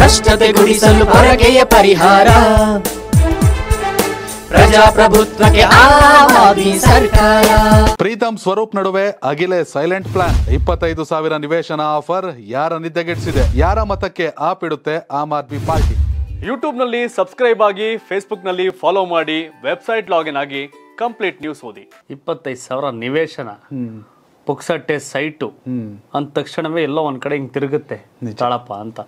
ಭ್ರಷ್ಟತೆ ಗುಡಿಸಲು ಪರಕೆಯ ಪರಿಹಾರ ಪ್ರಜಾಪ್ರಭುತ್ವಕ್ಕೆ ಸರ್ಕಾರ ಪ್ರೀತಮ್ ಸ್ವರೂಪ್ ನಡುವೆ ಅಗಿಲೆ ಸೈಲೆಂಟ್ ಪ್ಲಾನ್ ಇಪ್ಪತ್ತೈದು ಸಾವಿರ ನಿವೇಶನ ಆಫರ್ ಯಾರ ನಿದ್ದೆಗೆಡಿಸಿದೆ ಯಾರ ಮತಕ್ಕೆ ಆಪ್ ಇಡುತ್ತೆ ಆಮ್ ಆದ್ಮಿ ಪಾರ್ಟಿ ನಲ್ಲಿ ಸಬ್ಸ್ಕ್ರೈಬ್ ಆಗಿ ನಲ್ಲಿ ಫಾಲೋ ಮಾಡಿ ವೆಬ್ಸೈಟ್ ಲಾಗಿನ್ ಆಗಿ ಕಂಪ್ಲೀಟ್ ನ್ಯೂಸ್ ಓದಿ ಇಪ್ಪತ್ತೈದು ಸಾವಿರ ನಿವೇಶನ ಪುಕ್ಸಟ್ಟೆ ಸೈಟು ಅಂದ ತಕ್ಷಣವೇ ಎಲ್ಲ ಒಂದ್ ಕಡೆ ಹಿಂಗ್ ತಿರುಗುತ್ತೆ ತಾಳಪ್ಪ ಅಂತ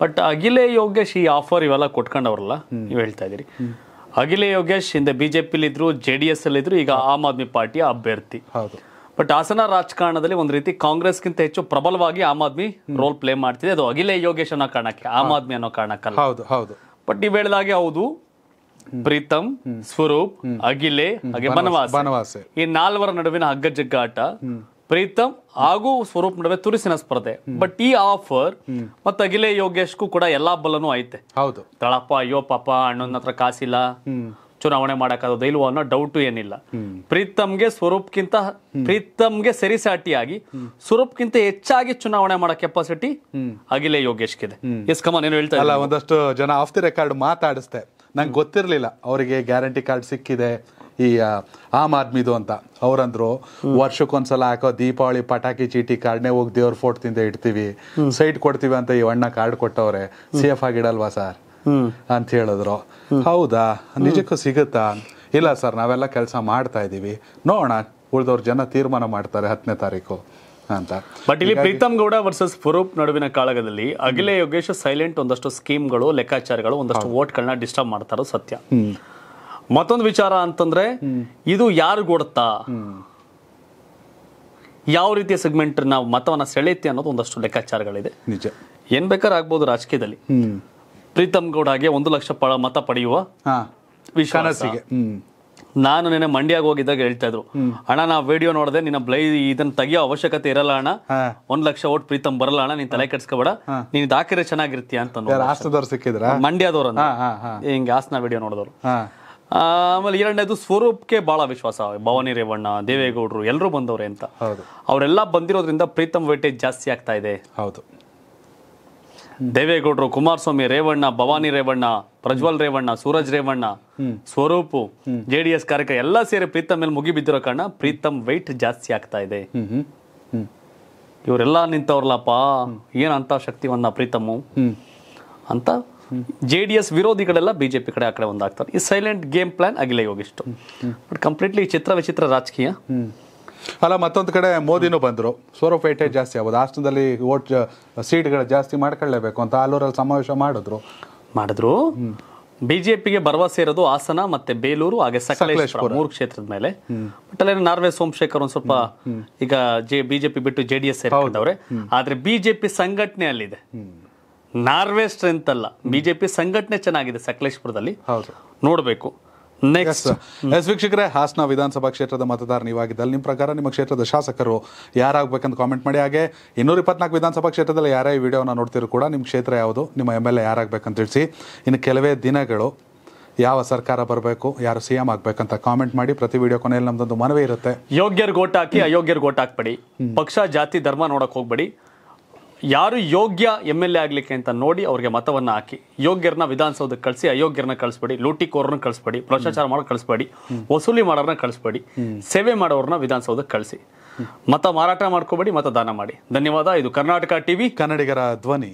ಬಟ್ ಅಗಿಲೇ ಯೋಗೇಶ್ ಈ ಆಫರ್ ಇವೆಲ್ಲ ಕೊಟ್ಕೊಂಡವ್ರಲ್ಲ ನೀವು ಹೇಳ್ತಾ ಇದ್ದೀರಿ ಅಗಿಲೇ ಯೋಗೇಶ್ ಹಿಂದೆ BJP J J D S ಅಲ್ಲಿದ್ರು ಈಗ ಆಮ್ ಆದ್ಮಿ ಪಾರ್ಟಿಯ ಅಭ್ಯರ್ಥಿ ಬಟ್ ಹಾಸನ ರಾಜಕಾರಣದಲ್ಲಿ ಒಂದು ರೀತಿ ಕಾಂಗ್ರೆಸ್ಗಿಂತ ಹೆಚ್ಚು ಪ್ರಬಲವಾಗಿ ಆಮ್ ಆದ್ಮಿ ರೋಲ್ ಪ್ಲೇ ಮಾಡ್ತಿದೆ ಅದು ಅಗಿಲೆ ಯೋಗೇಶ್ ಅನ್ನೋ ಕಾರಣಕ್ಕೆ ಆಮ್ ಆದ್ಮಿ ಅನ್ನೋ ಕಾರಣಕ್ಕಲ್ಲ ಹೌದು ಹೌದು ಬಟ್ ನೀವು ಹೇಳಿದಾಗೆ ಹೌದು ಪ್ರೀತಮ್ ಸ್ವರೂಪ್ ಅಗಿಲೆ ಹಾಗೆ ಬನವಾಸ ಈ ನಾಲ್ವರ ನಡುವಿನ ಹಗ್ಗ ಜಗ್ಗಾಟ ಪ್ರೀತಮ್ ಹಾಗೂ ಸ್ವರೂಪ್ ನಡುವೆ ತುರಿಸಿನ ಸ್ಪರ್ಧೆ ಬಟ್ ಈ ಆಫರ್ ಮತ್ತೆ ಅಗಿಲೆ ಯೋಗೇಶ್ಗೂ ಕೂಡ ಎಲ್ಲಾ ಬಲನು ಐತೆ ಹೌದು ತಳಪ್ಪ ಅಯ್ಯೋ ಪಾಪ ಅಣ್ಣನ ಹತ್ರ ಕಾಸಿಲ್ಲ ಚುನಾವಣೆ ಮಾಡಕ್ ಇಲ್ವೋ ಅನ್ನೋ ಡೌಟ್ ಏನಿಲ್ಲ ಪ್ರೀತಮ್ಗೆ ಸ್ವರೂಪ್ಗಿಂತ ಪ್ರೀತಮ್ಗೆ ಸರಿಸಾಟಿಯಾಗಿ ಸ್ವರೂಪ್ಗಿಂತ ಹೆಚ್ಚಾಗಿ ಚುನಾವಣೆ ಮಾಡೋ ಕೆಪಾಸಿಟಿ ಅಗಿಲೇ ಯೋಗೇಶ್ಗಿದೆ ಎಸ್ ಕಮಾನ್ ಏನು ಹೇಳ್ತಾ ಇಲ್ಲ ಒಂದಷ್ಟು ಜನ ಆಫ್ ದಿ ರೆಕಾರ್ಡ್ ಮಾತಾಡಿಸ್ತೆ ನಂಗೆ ಗೊತ್ತಿರಲಿಲ್ಲ ಅವರಿಗೆ ಗ್ಯಾರಂಟಿ ಕಾರ್ಡ್ ಸಿಕ್ಕಿದೆ ಈ ಆಮ್ ಆದ್ಮಿದು ಅಂತ ಅವ್ರಂದ್ರು ವರ್ಷಕ್ಕೊಂದ್ಸಲ ಹಾಕೋ ದೀಪಾವಳಿ ಪಟಾಕಿ ಚೀಟಿ ಕಾರ್ಡ್ನೇ ಹೋಗಿ ದೇವ್ರ ಫೋಟ್ ತಿಂದ ಇಡ್ತೀವಿ ಸೈಟ್ ಕೊಡ್ತೀವಿ ಅಂತ ಈ ಅಣ್ಣ ಕಾರ್ಡ್ ಕೊಟ್ಟವ್ರೆ ಸೇಫ್ ಆಗಿಡಲ್ವಾ ಸರ್ ಅಂತ ಹೇಳಿದ್ರು ಹೌದಾ ನಿಜಕ್ಕೂ ಸಿಗುತ್ತಾ ಇಲ್ಲ ಸರ್ ನಾವೆಲ್ಲ ಕೆಲಸ ಮಾಡ್ತಾ ಇದ್ದೀವಿ ನೋಡೋಣ ಉಳಿದವ್ರ ಜನ ತೀರ್ಮಾನ ಮಾಡ್ತಾರೆ ಹತ್ತನೇ ತಾರೀಕು ಅಂತ ಬಟ್ ಇಲ್ಲಿ ಪ್ರೀತಮ್ ಗೌಡ ವರ್ಸಸ್ ಫರೂಪ್ ನಡುವಿನ ಕಾಳಗದಲ್ಲಿ ಅಗಿಲೇ ಯೋಗೇಶ್ ಸೈಲೆಂಟ್ ಒಂದಷ್ಟು ಸ್ಕೀಮ್ಗಳು ಲೆಕ್ಕಾಚಾರಗಳು ಒಂದಷ್ಟು ವೋಟ್ಗಳನ್ನ ಡಿಸ್ಟರ್ಬ್ ಮಾಡ್ತಾರೋ ಸತ್ಯ ಮತ್ತೊಂದು ವಿಚಾರ ಅಂತಂದ್ರೆ ಇದು ಯಾರು ಕೊಡುತ್ತಾ ಯಾವ ರೀತಿಯ ಸೆಗ್ಮೆಂಟ್ ನಾವು ಮತವನ್ನ ಸೆಳೆಯುತ್ತೆ ಅನ್ನೋದು ಒಂದಷ್ಟು ಲೆಕ್ಕಾಚಾರಗಳಿದೆ ನಿಜ ಏನ್ ಬೇಕಾದ್ರೆ ಆಗ್ಬೋದು ರಾಜಕೀಯದಲ್ಲಿ ಪ್ರೀತಮ್ ಗೌಡಗೆ ಒಂದು ಲಕ್ಷ ಮತ ಪಡೆಯುವ ವಿಶ್ವಾಸಿಗೆ ನಾನು ನಿನ್ನೆ ಮಂಡ್ಯಾಗ ಹೋಗಿದ್ದಾಗ ಹೇಳ್ತಾ ಇದ್ರು ಅಣ್ಣ ನಾವು ವಿಡಿಯೋ ನೋಡದೆ ನಿನ್ನ ಬ್ಲೈ ಇದನ್ನ ತೆಗಿಯೋ ಅವಶ್ಯಕತೆ ಇರಲ್ಲ ಅಣ್ಣ ಒಂದ್ ಲಕ್ಷ ಓಟ್ ಪ್ರೀತಮ್ ಬರಲ್ಲ ಅಣ್ಣ ನೀನ್ ತಲೆ ಕೆಡ್ಸ್ಕೋಬೇಡ ನೀನ್ ಹಾಕಿದ್ರೆ ಚೆನ್ನಾಗಿರ್ತೀಯ ಅಂತ ಮಂಡ್ಯದವ್ರ ಹಿಂಗೆ ಆಸ್ನ ವಿಡಿಯೋ ನೋಡಿದವ್ರು ಆಮೇಲೆ ಎರಡನೇದು ಸ್ವರೂಪ್ಗೆ ಬಹಳ ವಿಶ್ವಾಸ ಭವಾನಿ ರೇವಣ್ಣ ದೇವೇಗೌಡರು ಎಲ್ಲರೂ ಬಂದವ್ರೆ ಅಂತ ಅವರೆಲ್ಲ ಬಂದಿರೋದ್ರಿಂದ ಪ್ರೀತಮ್ ವೇಟೇಜ್ ಜಾಸ್ತಿ ಆಗ್ತಾ ಇದೆ ಹೌದು ದೇವೇಗೌಡರು ಕುಮಾರಸ್ವಾಮಿ ರೇವಣ್ಣ ಭವಾನಿ ರೇವಣ್ಣ ಪ್ರಜ್ವಲ್ ರೇವಣ್ಣ ಸೂರಜ್ ರೇವಣ್ಣ ಸ್ವರೂಪು ಜೆ ಡಿ ಎಸ್ ಕಾರ್ಯಕ್ರಮ ಎಲ್ಲ ಸೇರಿ ಪ್ರೀತಮ್ ಮೇಲೆ ಮುಗಿ ಬಿದ್ದಿರೋ ಕಾರಣ ಪ್ರೀತಮ್ ವೈಟ್ ಜಾಸ್ತಿ ಆಗ್ತಾ ಇದೆ ಇವರೆಲ್ಲ ನಿಂತವ್ರಲ್ಲಪ್ಪ ಏನಂತ ಶಕ್ತಿವನ್ನ ಪ್ರೀತಮ್ ಅಂತ ಜೆ ಡಿ ಎಸ್ ವಿರೋಧಿಗಳೆಲ್ಲ ಬಿಜೆಪಿ ಕಡೆ ಆ ಕಡೆ ಒಂದಾಗ್ತಾರೆ ಈ ಸೈಲೆಂಟ್ ಗೇಮ್ ಪ್ಲಾನ್ ಆಗಿಲ್ಲ ಯೋಗಿಷ್ಟು ಬಟ್ ಕಂಪ್ಲೀಟ್ಲಿ ಚಿತ್ರ ವಿಚಿತ್ರ ರಾಜಕೀಯ ಅಲ್ಲ ಮತ್ತೊಂದು ಕಡೆ ಮೋದಿನೂ ಬಂದರು ಸೋರಪೇಟೆ ಜಾಸ್ತಿ ಆಗೋದು ಹಾಸನದಲ್ಲಿ ವೋಟ್ ಸೀಟ್ಗಳು ಜಾಸ್ತಿ ಮಾಡ್ಕೊಳ್ಳೇಬೇಕು ಅಂತ ಆಲೂರಲ್ಲಿ ಸಮಾವೇಶ ಮಾಡಿದ್ರು ಮಾಡಿದ್ರು ಬಿಜೆಪಿಗೆ ಭರವಸೆ ಇರೋದು ಹಾಸನ ಮತ್ತೆ ಬೇಲೂರು ಹಾಗೆ ಸಕಲೇಶ್ವರ ಮೂರು ಕ್ಷೇತ್ರದ ಮೇಲೆ ಬಟ್ ಅಲ್ಲಿ ನಾರ್ವೆ ಸೋಮಶೇಖರ್ ಒಂದು ಸ್ವಲ್ಪ ಈಗ ಜೆ ಬಿಜೆಪಿ ಬಿಟ್ಟು ಜೆಡಿಎಸ್ ಅವ್ರೆ ಆದ್ರೆ ಬಿಜೆಪಿ ಸಂಘಟನೆ ಅಲ್ಲಿದೆ ನಾರ್ವೆ ಸ್ಟ್ರೆಂತ್ ಅಲ್ಲ ಬಿಜೆಪಿ ಸಂಘಟನೆ ಚೆನ್ನಾಗಿದೆ ಸಕಲೇಶ್ಪುರದಲ್ಲಿ ಹೌದು ನೋಡಬೇಕು ನೆಕ್ಸ್ಟ್ ಎಸ್ ವೀಕ್ಷಕರೇ ಹಾಸನ ವಿಧಾನಸಭಾ ಕ್ಷೇತ್ರದ ಮತದಾರ ನೀವಾಗಿದ್ದಲ್ಲಿ ನಿಮ್ಮ ಪ್ರಕಾರ ನಿಮ್ಮ ಕ್ಷೇತ್ರದ ಶಾಸಕರು ಯಾರಾಗಬೇಕಂತ ಕಾಮೆಂಟ್ ಮಾಡಿ ಹಾಗೆ ಇನ್ನೂರ ಇಪ್ಪತ್ನಾಲ್ಕು ವಿಧಾನಸಭಾ ಕ್ಷೇತ್ರದಲ್ಲಿ ಯಾರೇ ಈ ವಿಡಿಯೋನ ನೋಡ್ತಿರೋ ಕೂಡ ನಿಮ್ಮ ಕ್ಷೇತ್ರ ಯಾವುದು ನಿಮ್ಮ ಎಮ್ ಎಲ್ ಎ ಯಾರಾಗಬೇಕಂತ ತಿಳಿಸಿ ಇನ್ನು ಕೆಲವೇ ದಿನಗಳು ಯಾವ ಸರ್ಕಾರ ಬರಬೇಕು ಯಾರು ಸಿ ಎಂ ಆಗಬೇಕಂತ ಕಾಮೆಂಟ್ ಮಾಡಿ ಪ್ರತಿ ವಿಡಿಯೋ ಕೊನೆಯಲ್ಲಿ ನಮ್ದೊಂದು ಮನವಿ ಇರುತ್ತೆ ಯೋಗ್ಯರು ಗೋಟ್ ಹಾಕಿ ಅಯೋಗ್ಯರು ಗೋಟ್ ಹಾಕ್ಬೇಡಿ ಪಕ್ಷ ಜಾತಿ ಧರ್ಮ ನೋಡಕ್ ಹೋಗ್ಬೇಡಿ ಯಾರು ಯೋಗ್ಯ ಎಮ್ ಎಲ್ ಎ ಆಗಲಿಕ್ಕೆ ಅಂತ ನೋಡಿ ಅವ್ರಿಗೆ ಮತವನ್ನು ಹಾಕಿ ಯೋಗ್ಯರನ್ನ ವಿಧಾನಸೌಧಕ್ಕೆ ಕಳಿಸಿ ಅಯೋಗ್ಯರನ್ನ ಕಳಿಸ್ಬೇಡಿ ಲೂಟಿಕೋರನ್ನ ಕಳಿಸ್ಬೇಡಿ ಭ್ರಷ್ಟಾಚಾರ ಮಾಡೋ ಕಳಿಸ್ಬೇಡಿ ವಸೂಲಿ ಮಾಡೋರನ್ನ ಕಳಿಸ್ಬೇಡಿ ಸೇವೆ ಮಾಡೋರನ್ನ ವಿಧಾನಸೌಧಕ್ಕೆ ಕಳಿಸಿ ಮತ ಮಾರಾಟ ಮಾಡ್ಕೋಬೇಡಿ ಮತದಾನ ಮಾಡಿ ಧನ್ಯವಾದ ಇದು ಕರ್ನಾಟಕ ಟಿವಿ ಕನ್ನಡಿಗರ ಧ್ವನಿ